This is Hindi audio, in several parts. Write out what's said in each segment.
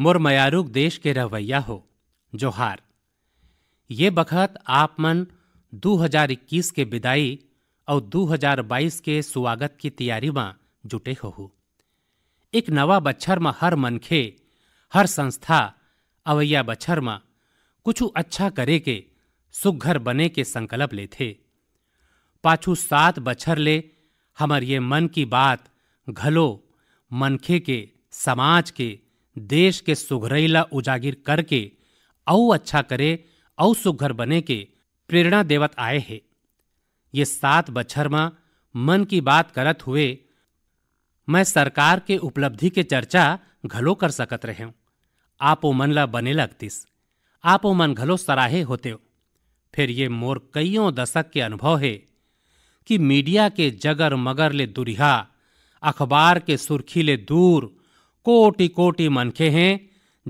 मुरमयारुक देश के रवैया हो जोहार ये बखत आप मन 2021 के विदाई और 2022 के स्वागत की तैयारी में जुटे हो एक नवा बच्छर में हर मनखे हर संस्था अवैया बच्छर में कुछ अच्छा करे के सुघर बने के संकल्प थे पाछू सात बच्छर ले हमर ये मन की बात घलो मनखे के समाज के देश के सुघरैला उजागिर करके औ अच्छा करे औ सुघर बने के प्रेरणा देवत आए है ये सात बच्छर मा मन की बात करत हुए मैं सरकार के उपलब्धि के चर्चा घलो कर सकत रहे आप ओ मन ला बने लगतीस आप ओ मन घलो सराहे होते हो फिर ये मोर कईयों दशक के अनुभव है कि मीडिया के जगर मगर ले दुरिहा अखबार के सुर्खी ले दूर कोटि कोटि मनखे हैं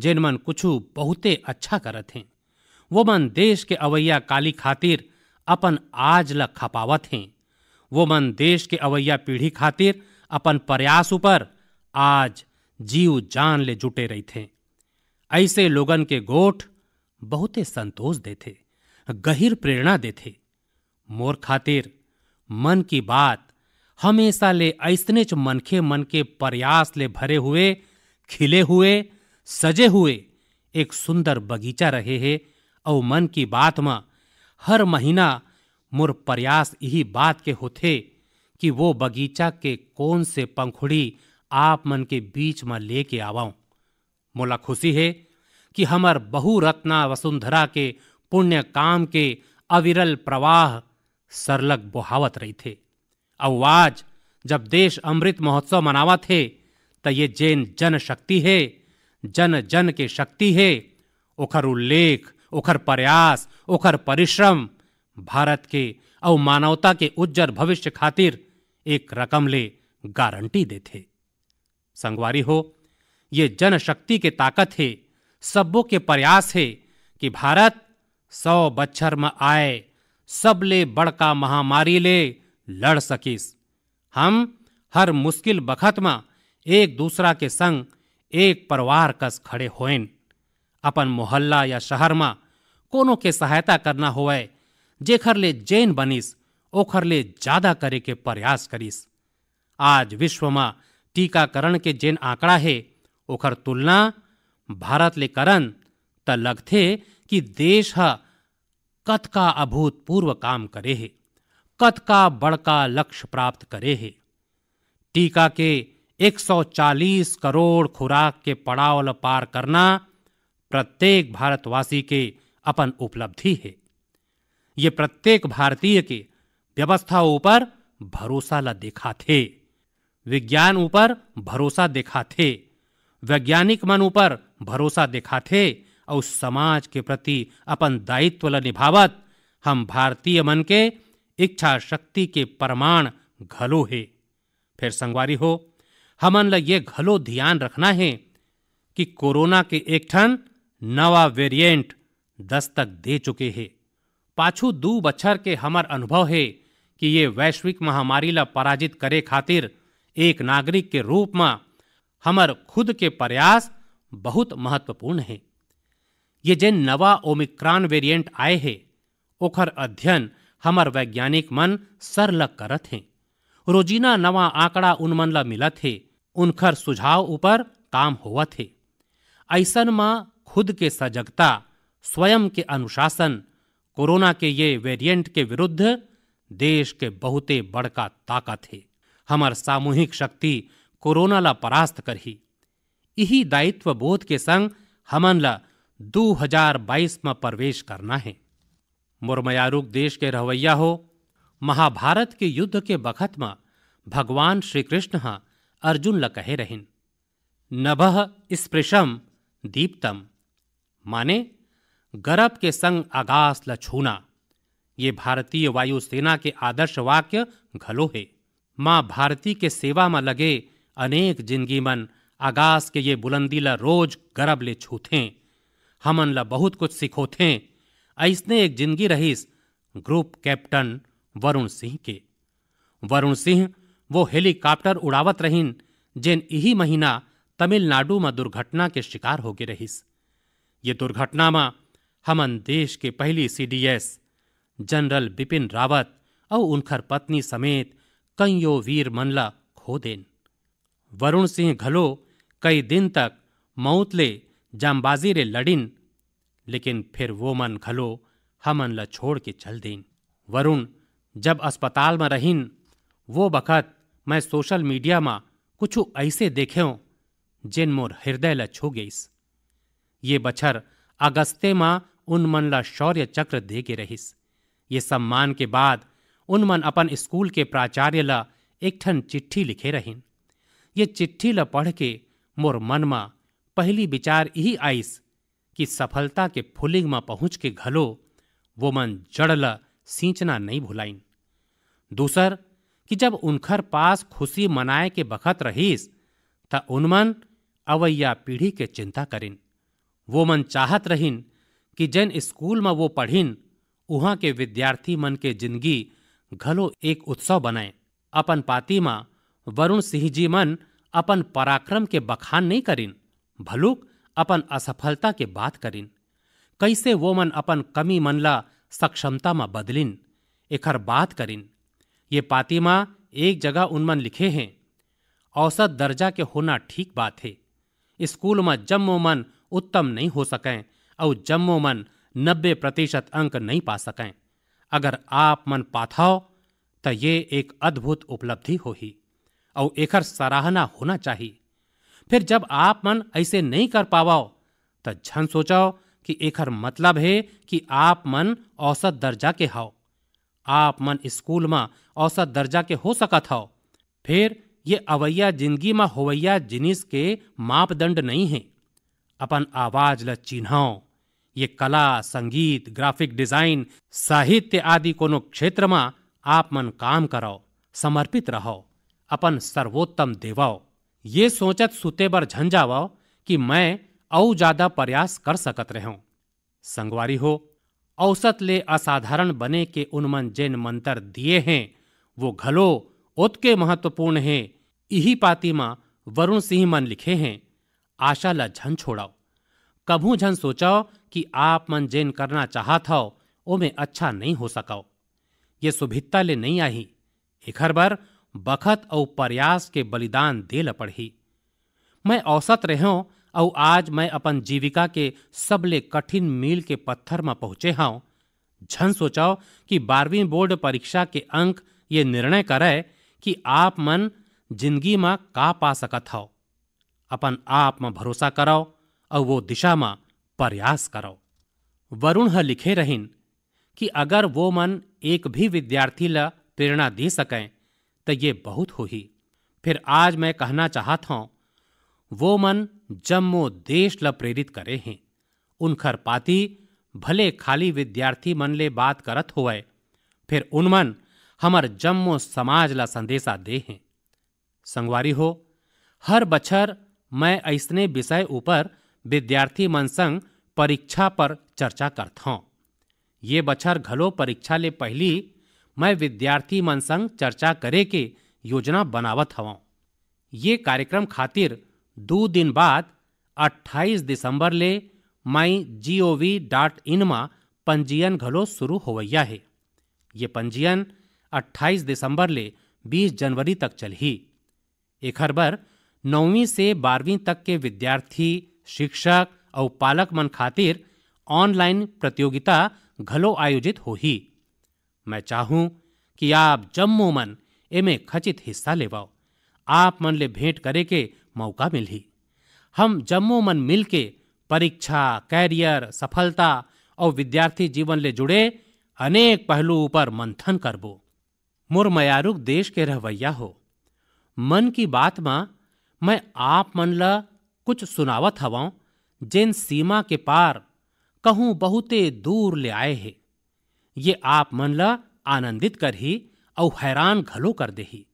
जिन मन कुछ बहुते अच्छा करत हैं वो मन देश के अवैया काली खातिर अपन आज ल खपावत हैं वो मन देश के अवैया पीढ़ी खातिर अपन प्रयास ऊपर आज जीव जान ले जुटे रही थे ऐसे लोगन के गोठ बहुते संतोष देते गहिर प्रेरणा देते मोर खातिर मन की बात हमेशा ले ऐसने च मनखे मन के प्रयास ले भरे हुए खिले हुए सजे हुए एक सुंदर बगीचा रहे है और मन की बात में हर महीना मोर प्रयास यही बात के होते कि वो बगीचा के कौन से पंखुड़ी आप मन के बीच में लेके आवाऊँ मोला खुशी है कि हमार बहुरत्ना वसुंधरा के पुण्य काम के अविरल प्रवाह सरलग बोहावत रही थे आज जब देश अमृत महोत्सव मनावा थे त ये जैन जन शक्ति है जन जन के शक्ति है ओखर उल्लेख ओखर प्रयास ओखर परिश्रम भारत के और मानवता के उज्जर भविष्य खातिर एक रकम ले गारंटी थे संगवारी हो ये जन शक्ति के ताकत है सबो के प्रयास है कि भारत सौ बच्छर में आए सबले ले बड़का महामारी ले लड़ सकीस हम हर मुश्किल बखत में एक दूसरा के संग एक परिवार कस खड़े होइन अपन मोहल्ला या शहर में कोनो के सहायता करना होए जेखर ले जैन बनीस ओखर ले ज्यादा करे के प्रयास करीस आज विश्व में टीकाकरण के जेन आंकड़ा है ओखर तुलना भारत ले करन त लगथे कि देश ह कतका अभूतपूर्व काम करे है कद का बड़का लक्ष्य प्राप्त करे है टीका के 140 करोड़ खुराक के पड़ाव पार करना प्रत्येक भारतवासी के अपन उपलब्धि है ये प्रत्येक भारतीय के व्यवस्था ऊपर भरोसा ल देखा थे विज्ञान ऊपर भरोसा देखा थे वैज्ञानिक मन ऊपर भरोसा देखा थे और समाज के प्रति अपन दायित्व ल निभावत हम भारतीय मन के इच्छा शक्ति के परमाण घलो है फिर संगवारी हो हमन ल ये घलो ध्यान रखना है कि कोरोना के एक ठन नवा वेरिएंट दस्तक दे चुके है पाछू दू बच्छर के हमर अनुभव है कि ये वैश्विक महामारी ला पराजित करे खातिर एक नागरिक के रूप में हमर खुद के प्रयास बहुत महत्वपूर्ण है ये जिन नवा ओमिक्रॉन वेरिएंट आए है ओखर अध्ययन हमर वैज्ञानिक मन सर करत हे रोजीना नवा आंकड़ा उन मन ला मिलत हे उनखर सुझाव ऊपर काम होवत हे ऐसन मा खुद के सजगता स्वयं के अनुशासन कोरोना के ये वेरिएंट के विरुद्ध देश के बहुते बड़का ताकत है हमार सामूहिक शक्ति कोरोना ला परास्त करही यही दायित्व बोध के संग हमन ला 2022 में प्रवेश करना है मुरमयारूक देश के रवैया हो महाभारत के युद्ध के बखत में भगवान श्री कृष्ण अर्जुन ल कहे रहिन नभ स्पृशम दीप्तम माने गर्भ के संग आगास ल छूना ये भारतीय वायुसेना के आदर्श वाक्य घलो है माँ भारती के सेवा में लगे अनेक जिंदगी मन आगास के ये बुलंदी ल रोज गर्भ ले छूथें हमन ल बहुत कुछ सिखोथें ऐसने एक जिंदगी रहीस ग्रुप कैप्टन वरुण सिंह के वरुण सिंह वो हेलीकॉप्टर उड़ावत रहीन जिन यही महीना तमिलनाडु में दुर्घटना के शिकार हो गए रहीस ये दुर्घटना में हमन देश के पहली सीडीएस जनरल बिपिन रावत और उनखर पत्नी समेत कईयो वीर मनला खो देन वरुण सिंह घलो कई दिन तक मौतले जामबाजी रे लड़िन लेकिन फिर वो मन घलो हमन ल छोड़ के चल देन वरुण जब अस्पताल में रहीन वो बखत मैं सोशल मीडिया में कुछ ऐसे देखे जिन मोर हृदय ल छू गईस ये बछर अगस्ते माँ उन मन ला शौर्य चक्र दे के रहीस ये सम्मान के बाद उन मन अपन स्कूल के प्राचार्य ला एक ठन चिट्ठी लिखे रहीन ये चिट्ठी ल पढ़ के मोर मन मा पहली विचार यही आईस कि सफलता के फुलिंग में पहुँच के घलो वो मन जड़ल सींचना नहीं भुलाइन दूसर कि जब उनखर पास खुशी मनाए के बखत रहीस त उनमन अवैया पीढ़ी के चिंता करिन वो मन चाहत रहिन कि जन स्कूल में वो पढ़िन वहाँ के विद्यार्थी मन के जिंदगी घलो एक उत्सव बनाए अपन पाती माँ वरुण सिंह जी मन अपन पराक्रम के बखान नहीं करिन भलुक अपन असफलता के बात करीन कैसे वो मन अपन कमी मनला सक्षमता में बदलिन एखर बात करीन ये पाती माँ एक जगह उनमन लिखे हैं औसत दर्जा के होना ठीक बात है स्कूल में जम्मो मन उत्तम नहीं हो सकें और जम्मो मन नब्बे प्रतिशत अंक नहीं पा सकें अगर आप मन पाथाओ तो ये एक अद्भुत उपलब्धि हो ही और एकर सराहना होना चाहिए फिर जब आप मन ऐसे नहीं कर पावाओ तो झन सोचाओ कि एक मतलब है कि आप मन औसत दर्जा के हाओ आप मन स्कूल में औसत दर्जा के हो सकत हो फिर ये अवैया जिंदगी में होवैया जिनिस के मापदंड नहीं है अपन आवाज ल चिन्हओ ये कला संगीत ग्राफिक डिजाइन साहित्य आदि कोनो क्षेत्र में आप मन काम करो समर्पित रहो अपन सर्वोत्तम देवाओ ये सोचत सुते बर झंझावाओ कि मैं औ ज्यादा प्रयास कर सकत रहूं संगवारी हो औसत ले असाधारण बने के उनमन जैन मंत्र दिए हैं वो घलो उतके महत्वपूर्ण हैं इही पाती माँ वरुण सिंह मन लिखे हैं आशा ला झन छोड़ाओ कभू झन सोचाओ कि आप मन जैन करना चाहत हो ओ में अच्छा नहीं हो सकाओ ये सुभित्ता ले नहीं आही एखर बर बखत और प्रयास के बलिदान दे ल पढ़ी मैं औसत रहो और आज मैं अपन जीविका के सबले कठिन मील के पत्थर में पहुंचे हाँ झन सोचाओ कि बारहवीं बोर्ड परीक्षा के अंक ये निर्णय करे कि आप मन जिंदगी में का पा सकत हो अपन आप में भरोसा करो और वो दिशा में प्रयास करो वरुण लिखे रहिन कि अगर वो मन एक भी विद्यार्थी ल प्रेरणा दे सकें तो ये बहुत हो ही फिर आज मैं कहना चाहता हूँ वो मन जम्मो देश ल प्रेरित करे हैं उनखर पाती भले खाली विद्यार्थी मन ले बात करत हो फिर उन मन हमार जम्मो समाज ला संदेशा दे हैं संगवारी हो हर बछर मैं ऐसने विषय ऊपर विद्यार्थी मन संग परीक्षा पर चर्चा करता हूँ ये बछर घलो परीक्षा ले पहली मैं विद्यार्थी मन संग चर्चा करे के योजना बनावत हवां ये कार्यक्रम खातिर दो दिन बाद 28 दिसंबर ले माई जी ओ वी डॉट इन मा पंजीयन घलो शुरू होवैया है ये पंजीयन 28 दिसंबर ले 20 जनवरी तक चलही एकर बर नौवीं से बारहवीं तक के विद्यार्थी शिक्षक और पालक मन खातिर ऑनलाइन प्रतियोगिता घलो आयोजित होही मैं चाहूं कि आप जम्मो मन एमे खचित हिस्सा लेवाओ आप मन ले भेंट करे के मौका मिली हम जम्मो मन मिलके परीक्षा कैरियर सफलता और विद्यार्थी जीवन ले जुड़े अनेक पहलू पर मंथन करबो मोर मयारुक देश के रहवैया हो मन की बात मा मैं आप मन ल कुछ सुनावत हवाओं जिन सीमा के पार कहूँ बहुते दूर ले आए हैं ये आप मन ल आनंदित करही और हैरान घलो कर देही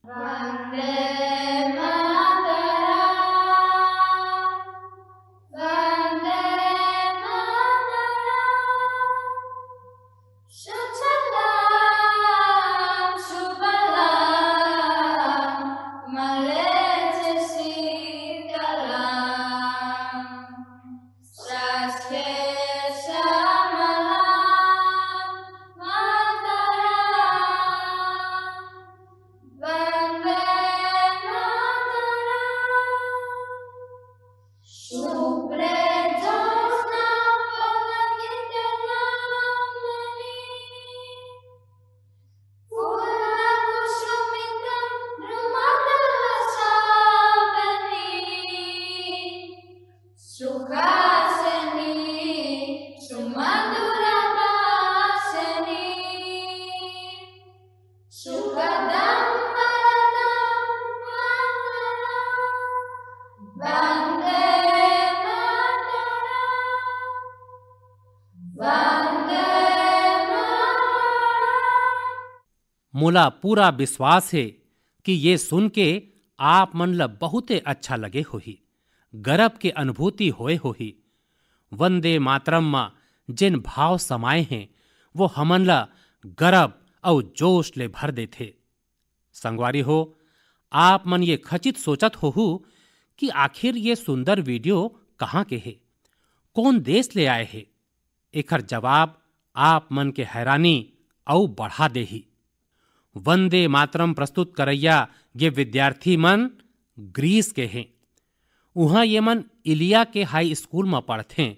मोला पूरा विश्वास है कि ये सुन के आप मन ल बहुते अच्छा लगे होही गर्व के अनुभूति होए होही वंदे मातरम मा जिन भाव समाये हैं वो हमन ल गर्व और जोश ले भर थे संगवारी हो आप मन ये खचित सोचत होहू कि आखिर ये सुंदर वीडियो कहाँ के है कौन देश ले आए है एकर जवाब आप मन के हैरानी और बढ़ा दे ही वंदे मातरम प्रस्तुत करैया ये विद्यार्थी मन ग्रीस के हैं वहाँ ये मन इलिया के हाई स्कूल में पढ़ते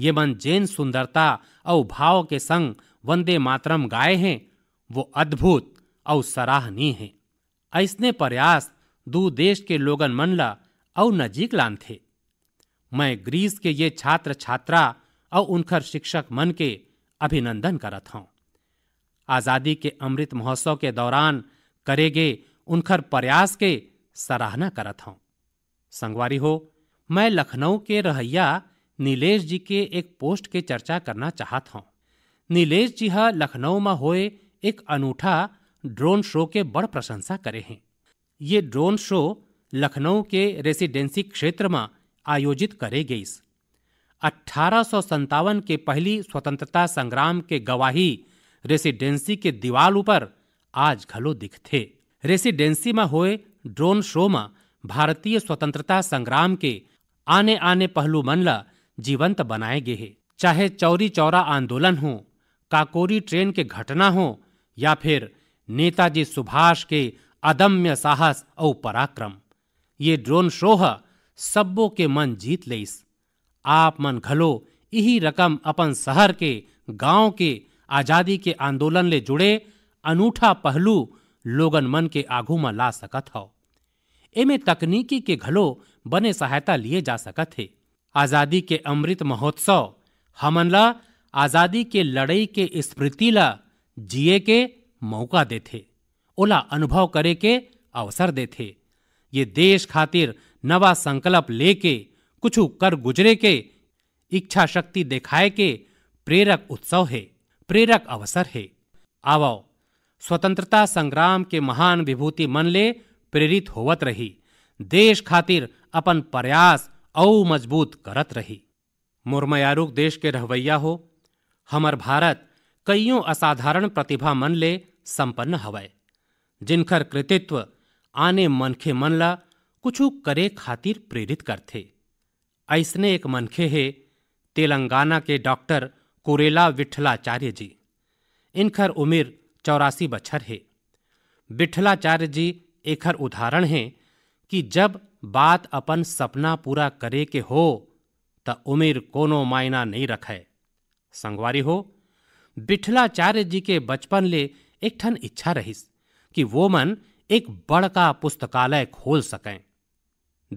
ये मन जैन सुंदरता और भाव के संग वंदे मातरम गाए हैं वो अद्भुत और सराहनीय हैं ऐसने प्रयास दू देश के लोगन मन ला और नजीक लान थे मैं ग्रीस के ये छात्र छात्रा और उनकर शिक्षक मन के अभिनंदन करत हूँ आज़ादी के अमृत महोत्सव के दौरान करे गए उनखर प्रयास के सराहना करत हूँ संगवारी हो मैं लखनऊ के रहैया नीलेश जी के एक पोस्ट के चर्चा करना चाहत हूँ नीलेश जी ह लखनऊ में होए एक अनूठा ड्रोन शो के बड़ प्रशंसा करे हैं ये ड्रोन शो लखनऊ के रेसिडेंसी क्षेत्र में आयोजित करे गईस अठारह के पहली स्वतंत्रता संग्राम के गवाही रेसिडेंसी के दीवाल ऊपर आज घलो આજ रेसिडेंसी में રેસિડેન્સીમાં ड्रोन शो में भारतीय स्वतंत्रता संग्राम के आने आने पहलू मनला जीवंत बनाए गए हैं चाहे चौरी चौरा आंदोलन हो काकोरी ट्रेन के घटना हो या फिर नेताजी सुभाष के अदम्य साहस और पराक्रम ये ड्रोन शो है सब्बो के मन जीत लेस आप मन घलो यही रकम अपन शहर के गांव के आज़ादी के आंदोलन ले जुड़े अनूठा पहलू लोगन मन के आगू में ला सकत हो एमे तकनीकी के घलो बने सहायता लिए जा सकत है आज़ादी के अमृत महोत्सव हमनला आज़ादी के लड़ाई के स्मृति ला जिए के मौका देते ओला अनुभव करे के अवसर देते ये देश खातिर नवा संकल्प लेके कुछ कर गुजरे के इच्छा शक्ति दिखाए के प्रेरक उत्सव है प्रेरक अवसर है आवो स्वतंत्रता संग्राम के महान विभूति मन ले प्रेरित होवत रही देश खातिर अपन प्रयास औ मजबूत करत रही मुरमयारुक देश के रहवैया हो हमर भारत कईयों असाधारण प्रतिभा मन ले संपन्न हवय जिनकर कृतित्व आने मनखे मन ला करे खातिर प्रेरित करते ऐसने एक मनखे है तेलंगाना के डॉक्टर कुरेला विठलाचार्य जी इनखर उमिर चौरासी बच्छर है विठलाचार्य जी एकर उदाहरण है कि जब बात अपन सपना पूरा करे के हो त उमिर कोनो मायना नहीं रखे संगवारी हो विठलाचार्य जी के बचपन ले एक ठन इच्छा रहीस कि वो मन एक बड़का पुस्तकालय खोल सकें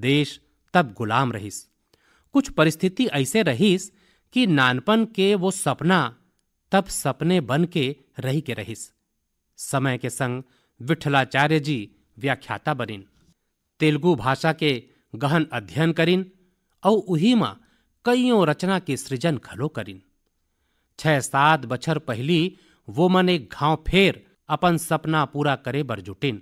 देश तब गुलाम रहीस कुछ परिस्थिति ऐसे रहीस कि नानपन के वो सपना तब सपने बन के रही के रहिस समय के संग विठलाचार्य जी व्याख्याता बनिन तेलुगु भाषा के गहन अध्ययन करिन और उही माँ कईयों रचना के सृजन घलो करिन छह सात बछर पहली वो मन एक घाव फेर अपन सपना पूरा करे बर जुटिन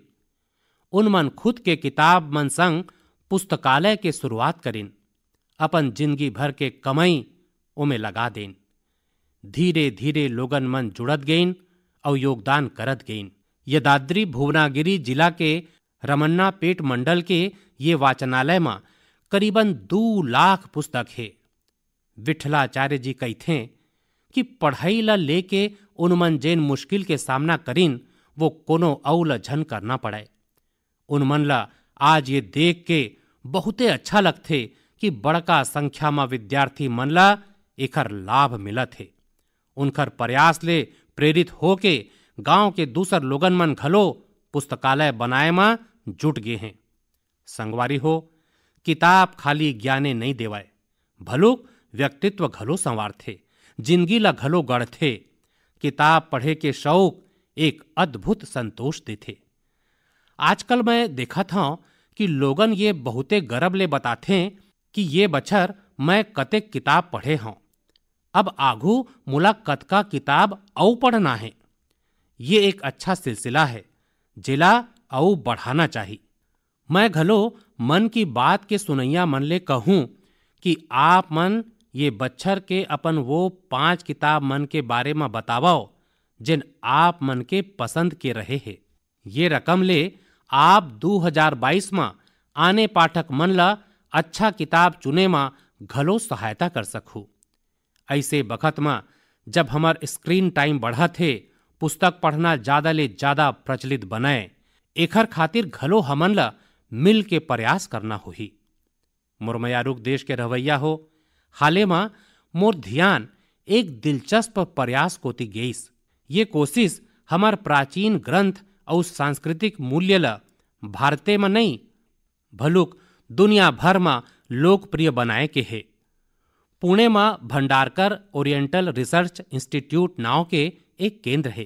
उन मन खुद के किताब मन संग पुस्तकालय के शुरुआत करिन अपन जिंदगी भर के कमई ओमे लगा देन धीरे धीरे लोगन मन जुड़त गईन और योगदान करत गईन यदाद्री भुवनागिरी जिला के रमन्ना पेट मंडल के ये वाचनालय में करीबन दो लाख पुस्तक है विठलाचार्य जी कहते कि पढ़ाई ल लेके उनमन जेन मुश्किल के सामना करीन वो कोनो अउल झन करना पड़े उनमन ला आज ये देख के बहुते अच्छा लगते कि बड़का संख्या में विद्यार्थी मनला एकर लाभ मिलत हे उनकर प्रयास ले प्रेरित होके गांव के दूसर लोगन मन घलो पुस्तकालय बनाए मा जुट गए हैं संगवारी हो किताब खाली ज्ञाने नहीं देवाय भलुक व्यक्तित्व घलो संवार थे जिंदगी ला घलो गढ़ थे किताब पढ़े के शौक एक अद्भुत संतोष दे थे आजकल मैं देखा था कि लोगन ये बहुते गर्व ले बताते कि ये बच्चर मैं कतेक किताब पढ़े हूँ अब आगू कत का किताब औ पढ़ना है ये एक अच्छा सिलसिला है जिला औ बढ़ाना चाहिए मैं घलो मन की बात के सुनैया मन ले कहूँ कि आप मन ये बच्छर के अपन वो पांच किताब मन के बारे में बतावाओ जिन आप मन के पसंद के रहे है ये रकम ले आप 2022 मा आने पाठक मन ला अच्छा किताब चुने मा घलो सहायता कर सकूँ ऐसे बखत में जब हमार स्क्रीन टाइम बढ़ा थे पुस्तक पढ़ना ज़्यादा ले ज़्यादा प्रचलित बनाए एखर खातिर घलो हमन ला मिल के प्रयास करना होही मोर मयारूक देश के रवैया हो हाले में मोर ध्यान एक दिलचस्प प्रयास कोती गईस ये कोशिश हमार प्राचीन ग्रंथ और सांस्कृतिक मूल्य ल भारत में नहीं भलुक दुनिया भर में लोकप्रिय बनाए के है पुणे में भंडारकर ओरिएंटल रिसर्च इंस्टीट्यूट नाव के एक केंद्र है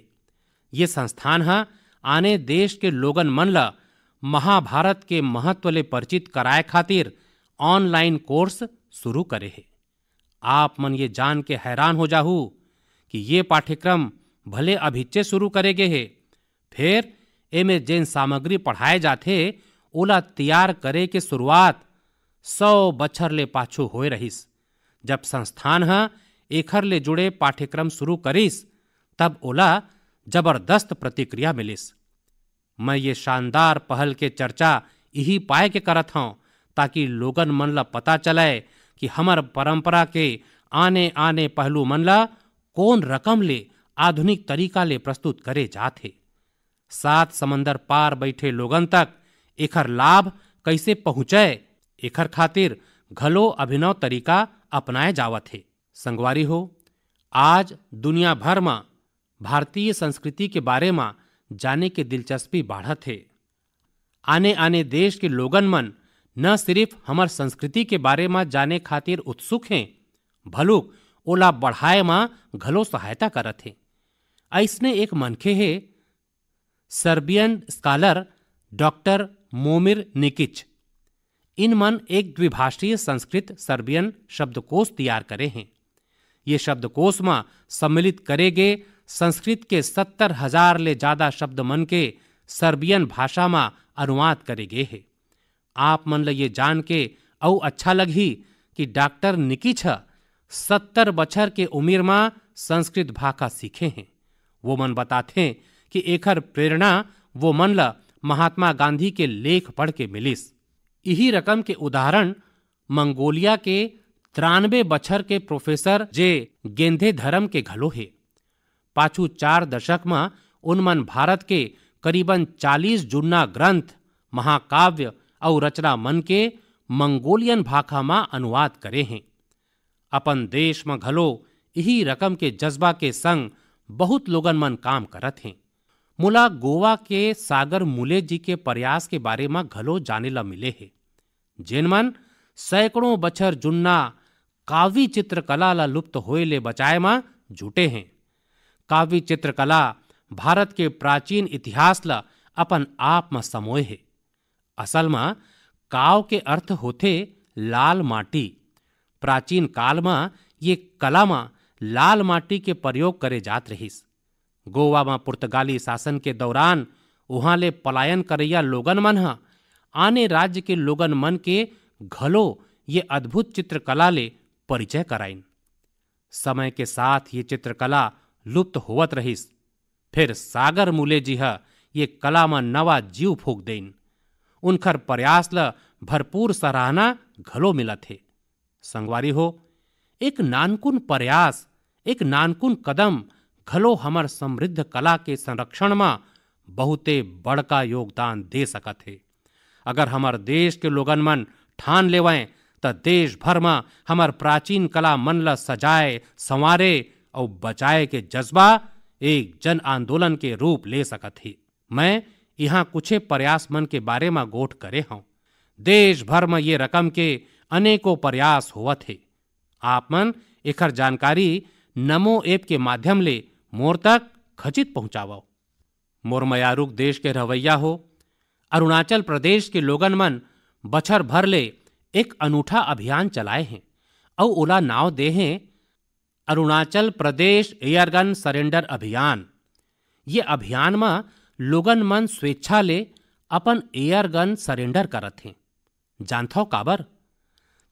ये संस्थान है हाँ, आने देश के लोगन मन महाभारत के महत्व ले परिचित कराए खातिर ऑनलाइन कोर्स शुरू करे है आप मन ये जान के हैरान हो जाहू कि ये पाठ्यक्रम भले अभिचे शुरू करे गे है फिर एमे जेन सामग्री पढ़ाए जाते ओला तैयार करे के शुरुआत सौ बच्छर ले पाछू होए रहीस जब संस्थान ह एखर ले जुड़े पाठ्यक्रम शुरू करीस तब ओला जबरदस्त प्रतिक्रिया मिलिस मैं ये शानदार पहल के चर्चा यही पाए के करत हूँ ताकि लोगन मन ला पता चले कि हमर परंपरा के आने आने पहलू मन ला कौन रकम ले आधुनिक तरीका ले प्रस्तुत करे जाते सात समंदर पार बैठे लोगन तक एखर लाभ कैसे पहुँचे एखर खातिर घलो अभिनव तरीका अपनाए जावत हे संगवारी हो आज दुनिया भर में भारतीय संस्कृति के बारे में जाने के दिलचस्पी बढ़त है आने आने देश के लोगन मन न सिर्फ हमार संस्कृति के बारे में जाने खातिर उत्सुक हैं भलुक ओला बढ़ाए में घलो सहायता करत हैं ऐसने एक मनखे है Serbian scholar doctor Momir Nikic इन मन एक द्विभाषीय संस्कृत सर्बियन शब्दकोश तैयार करे हैं ये शब्दकोश में सम्मिलित गए संस्कृत के सत्तर हजार ले ज्यादा शब्द मन के सर्बियन भाषा में अनुवाद करे गए है आप मन ल जान के औ अच्छा लगी कि डॉक्टर निकी छ सत्तर बछर के उम्र में संस्कृत भाषा सीखे हैं वो मन बताते हैं कि एकर प्रेरणा वो मन ल महात्मा गांधी के लेख पढ़ के मिलिस इही रकम के उदाहरण मंगोलिया के तिरानबे बछर के प्रोफेसर जे गेंदे धर्म के घलो हे पाछू चार दशक में उनमन भारत के करीबन चालीस जुन्ना ग्रंथ महाकाव्य और रचना मन के मंगोलियन भाखा में अनुवाद करे हैं अपन देश में घलो यही रकम के जज्बा के संग बहुत लोगन मन काम करत हैं मोला गोवा के सागर मुले जी के प्रयास के बारे में घलो जाने ला मिले है जेन मन सैकड़ों बछर जुन्ना काव्य चित्रकला ला लुप्त होए ले बचाए मा जुटे हैं काव्य चित्रकला भारत के प्राचीन इतिहास ला अपन आप में समोए है असल में काव के अर्थ होते लाल माटी प्राचीन काल में ये कला में लाल माटी के प्रयोग करे जात रहिस गोवा में पुर्तगाली शासन के दौरान वहाँ ले पलायन करैया लोगन मन आने राज्य के लोगन मन के घलो ये अद्भुत चित्रकला ले परिचय कराइन समय के साथ ये चित्रकला लुप्त होवत रहिस फिर सागर मूले जी ह ये कला में नवा जीव फूक देन उनखर प्रयास ल भरपूर सराहना घलो मिलत है संगवारी हो एक नानकुन प्रयास एक नानकुन कदम घलो हमर समृद्ध कला के संरक्षण में बहुते बड़का योगदान दे सकत है अगर हमर देश के लोगन मन ठान लेवें तो देश भर में हमर प्राचीन कला मन ल सजाए संवारे और बचाए के जज्बा एक जन आंदोलन के रूप ले सकत है मैं यहाँ कुछ प्रयास मन के बारे में गोठ करे हूँ देश भर में ये रकम के अनेकों प्रयास हुआ थे आप मन एकर जानकारी नमो ऐप के माध्यम ले मोर तक खचित पहुंचावो मोर मयारुक देश के रवैया हो अरुणाचल प्रदेश के लोगन मन बछर भर ले एक अनूठा अभियान चलाए हैं और ओला नाव दे हैं अरुणाचल प्रदेश एयरगन सरेंडर अभियान ये अभियान में लोगन मन स्वेच्छा ले अपन एयरगन सरेंडर करत हैं जानथो काबर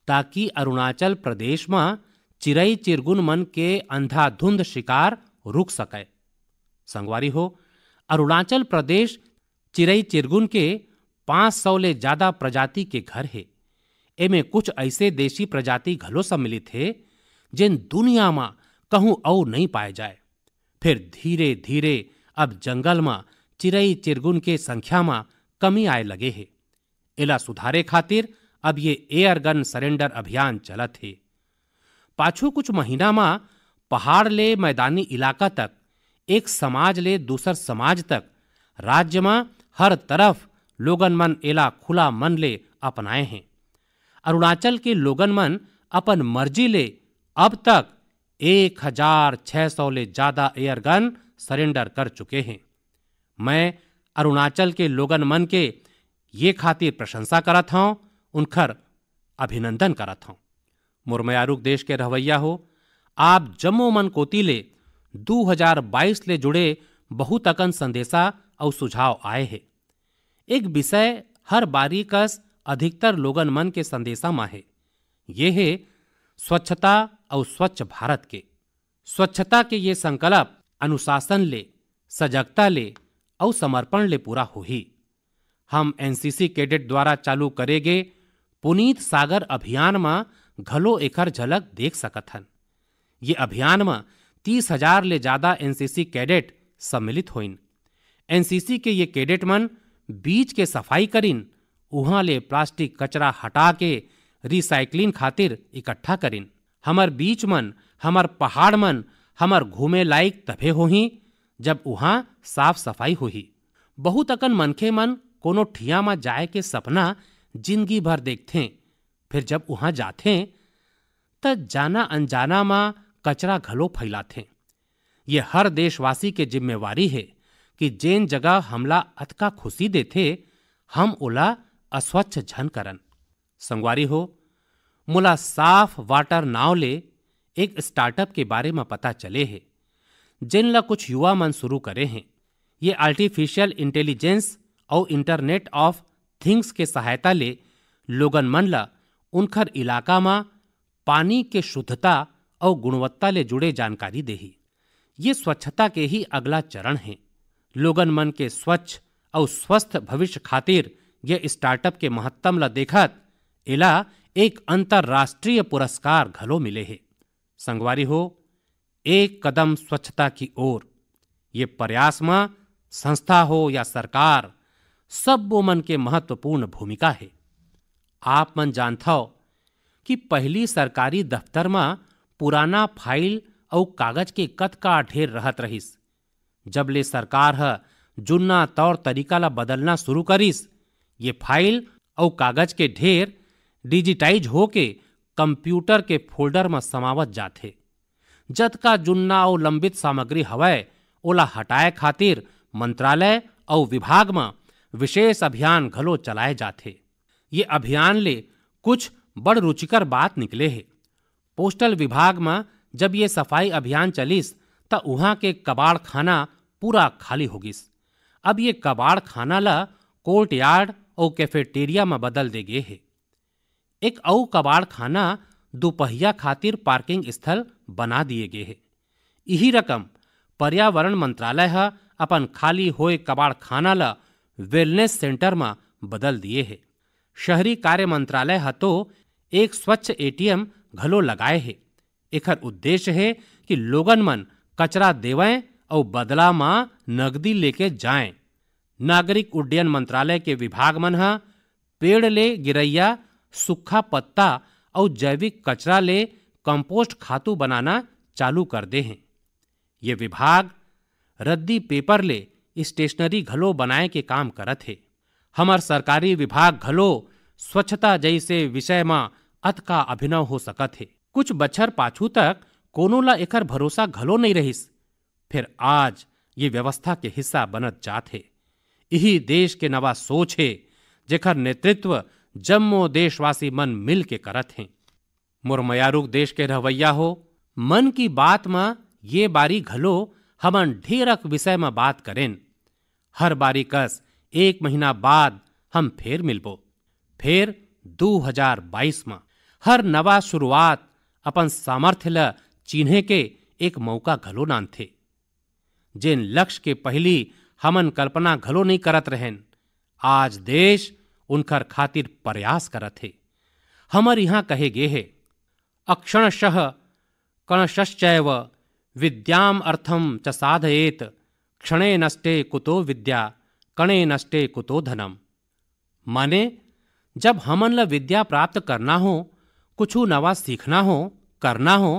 ताकि अरुणाचल प्रदेश में चिरई चिरगुन मन के अंधाधुंध शिकार रुक सके संगवारी हो अरुणाचल प्रदेश चिरई चिरगुन के 500 ले ज्यादा प्रजाति के घर है एमे कुछ ऐसे देशी प्रजाति घलो सम्मिलित है जिन दुनिया में कहूँ औ नहीं पाए जाए फिर धीरे धीरे अब जंगल में चिरई चिरगुन के संख्या में कमी आए लगे है इला सुधारे खातिर अब ये एयरगन सरेंडर अभियान चलत है पाछू कुछ महीना में ले मैदानी इलाका तक एक समाज ले दूसर समाज तक राज्य में हर तरफ लोगन मन एला खुला मन ले अपनाए हैं अरुणाचल के लोगन मन अपन मर्जी ले अब तक एक हजार छः सौ ले ज़्यादा एयरगन सरेंडर कर चुके हैं मैं अरुणाचल के लोगन मन के ये खातिर प्रशंसा करत हूँ उनखर अभिनंदन करत हूँ मुरमयारूक देश के रवैया हो आप जम्मो मन ले 2022 ले जुड़े बहुत अकन संदेशा और सुझाव आए है एक विषय हर बारी कस अधिकतर लोगन मन के संदेशा में है ये है स्वच्छता और स्वच्छ भारत के स्वच्छता के ये संकल्प अनुशासन ले सजगता ले और समर्पण ले पूरा हो ही हम एनसीसी कैडेट द्वारा चालू करेगे पुनीत सागर अभियान में घलो एकर झलक देख सकथन ये अभियान में तीस हजार ले ज़्यादा एनसीसी कैडेट सम्मिलित होइन एनसीसी के ये कैडेट मन बीच के सफाई करीन वहाँ ले प्लास्टिक कचरा हटा के रिसाइकलिंग खातिर इकट्ठा करीन हमर बीच मन हमार पहाड़ मन हमर घूमे लायक तभे ही जब वहाँ साफ सफाई होही बहुत अकन मनखे मन कोनो ठिया में जाए के सपना जिंदगी भर देखते फिर जब वहाँ जाते त जाना अनजाना माँ कचरा घलो फैलाते ये हर देशवासी के जिम्मेवारी है कि जेन जगह हमला अतका खुशी देते हम ओला अस्वच्छ झन करन संगवारी हो मुला साफ वाटर नाव ले एक स्टार्टअप के बारे में पता चले है जिन ला कुछ युवा मन शुरू करे हैं ये आर्टिफिशियल इंटेलिजेंस और इंटरनेट ऑफ थिंग्स के सहायता ले लोगन मन ला उनखर इलाका में पानी के शुद्धता और गुणवत्ता ले जुड़े जानकारी देही ये स्वच्छता के ही अगला चरण है लोगन मन के स्वच्छ और स्वस्थ भविष्य खातिर ये स्टार्टअप के महत्तम ल देखत इला एक अंतर्राष्ट्रीय पुरस्कार घलो मिले है संगवारी हो एक कदम स्वच्छता की ओर ये प्रयास में संस्था हो या सरकार सब वो मन के महत्वपूर्ण भूमिका है आप मन जानता हो कि पहली सरकारी दफ्तर में पुराना फाइल और कागज के कतका ढेर रहत रहिस जब ले सरकार ह जुन्ना तौर तरीका ला बदलना शुरू करिस ये फाइल और कागज के ढेर डिजिटाइज होके कंप्यूटर के फोल्डर में समावत जत जतका जुन्ना और लंबित सामग्री हवय ओला हटाए खातिर मंत्रालय और विभाग में विशेष अभियान घलो चलाए जाते ये अभियान ले कुछ बड़ रुचिकर बात निकले है विभाग में जब ये सफाई अभियान चलीस त वहाँ के कबाड़ खाना पूरा खाली होगिस अब ये कबाड़ खाना ला कोर्ट यार्ड और कैफेटेरिया में बदल दे गए है एक औ कबाड़ खाना दोपहिया खातिर पार्किंग स्थल बना दिए गए है यही रकम पर्यावरण मंत्रालय है अपन खाली होए कबाड़ खाना ला वेलनेस सेंटर में बदल दिए है शहरी कार्य मंत्रालय है तो एक स्वच्छ एटीएम घलो लगाए हे एखर उद्देश्य है कि लोगन मन कचरा देवय और बदला मा नगदी लेके जाए नागरिक उड्डयन मंत्रालय के विभाग मन ह पेड़ ले गिरैया सूखा पत्ता और जैविक कचरा ले कंपोस्ट खातू बनाना चालू कर दे हैं ये विभाग रद्दी पेपर ले स्टेशनरी घलो बनाए के काम करत है हमार सरकारी विभाग घलो स्वच्छता जैसे विषय मा अतका का अभिनव हो सकत हे कुछ बछर पाछू तक कोनो ला एकर भरोसा घलो नहीं रहिस फिर आज ये व्यवस्था के हिस्सा बनत जात हे यही देश के नवा सोच है जेखर नेतृत्व जम्मो देशवासी मन मिल के करत हैं मुरमयारुक देश के रवैया हो मन की बात में ये बारी घलो हमन ढेरक विषय में बात करें हर बारी कस एक महीना बाद हम फेर मिलबो फेर 2022 में हर नवा शुरुआत अपन सामर्थ्य ल चिन्हे के एक मौका घलो नान थे जिन लक्ष्य के पहली हमन कल्पना घलो नहीं करत रहन आज देश उनकर खातिर प्रयास करत हे हमर यहाँ कहे गे है अक्षणशह कणशश्चैव विद्याम अर्थम च साधयेत क्षणे नष्टे कुतो विद्या कणे नष्टे कुतो धनम माने जब हमन ल विद्या प्राप्त करना हो कुछ नवा सीखना हो करना हो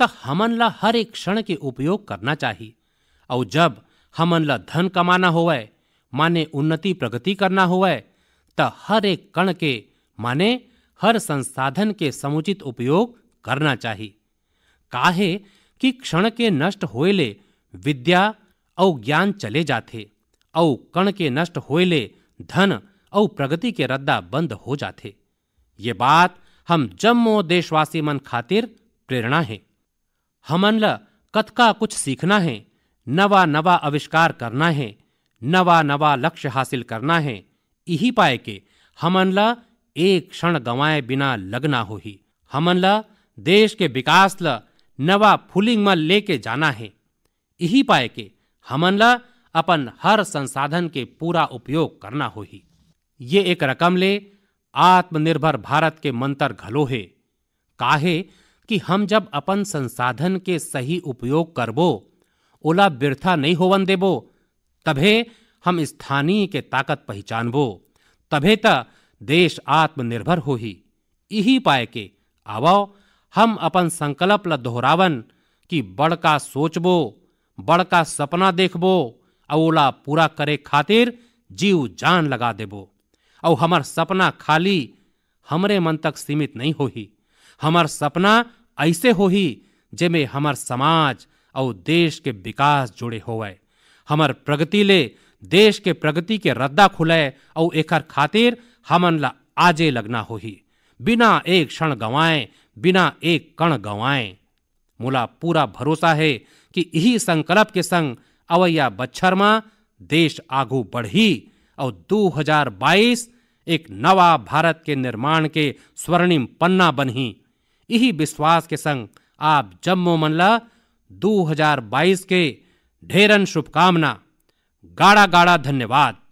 त हमन ला हर एक क्षण के उपयोग करना चाहिए और जब हमन ला धन कमाना होवे माने उन्नति प्रगति करना होवे त हर एक कण के माने हर संसाधन के समुचित उपयोग करना चाहिए काहे कि क्षण के नष्ट होए ले विद्या और ज्ञान चले जाते और कण के नष्ट होए ले धन और प्रगति के रद्दा बंद हो जाते ये बात हम जम्मो देशवासी मन खातिर प्रेरणा है हमन ल कतका कुछ सीखना है नवा नवा आविष्कार करना है नवा नवा लक्ष्य हासिल करना है यही पाए के हमन ल एक क्षण गंवाए बिना लगना हो ही हमन ल देश के विकास ल नवा फुलिंग में लेके जाना है यही पाए के हमन ल अपन हर संसाधन के पूरा उपयोग करना हो ही ये एक रकम ले आत्मनिर्भर भारत के मंत्र घलोहे काहे कि हम जब अपन संसाधन के सही उपयोग करबो ओला व्यर्था नहीं होवन देबो तभे हम स्थानीय के ताकत पहचानबो तभे त देश आत्मनिर्भर हो ही यही पाए के आवो हम अपन संकल्प ल दोहरावन कि बड़का सोचबो बड़ का सपना देखबो और ओला पूरा करे खातिर जीव जान लगा देबो और हमार सपना खाली हमरे मन तक सीमित नहीं होही हमार सपना ऐसे होही जेमे हमार समाज और देश के विकास जुड़े होवे हमार प्रगति ले देश के प्रगति के रद्दा खुले और एकर खातिर हमन ला आजे लगना होही बिना एक क्षण गंवाए बिना एक कण गंवाए मुला पूरा भरोसा है कि यही संकल्प के संग अवैया बच्छर देश आगू बढ़ी और 2022 एक नवा भारत के निर्माण के स्वर्णिम पन्ना बनी यही विश्वास के संग आप जम्मो मनला 2022 के ढेरन शुभकामना गाढ़ा गाढ़ा धन्यवाद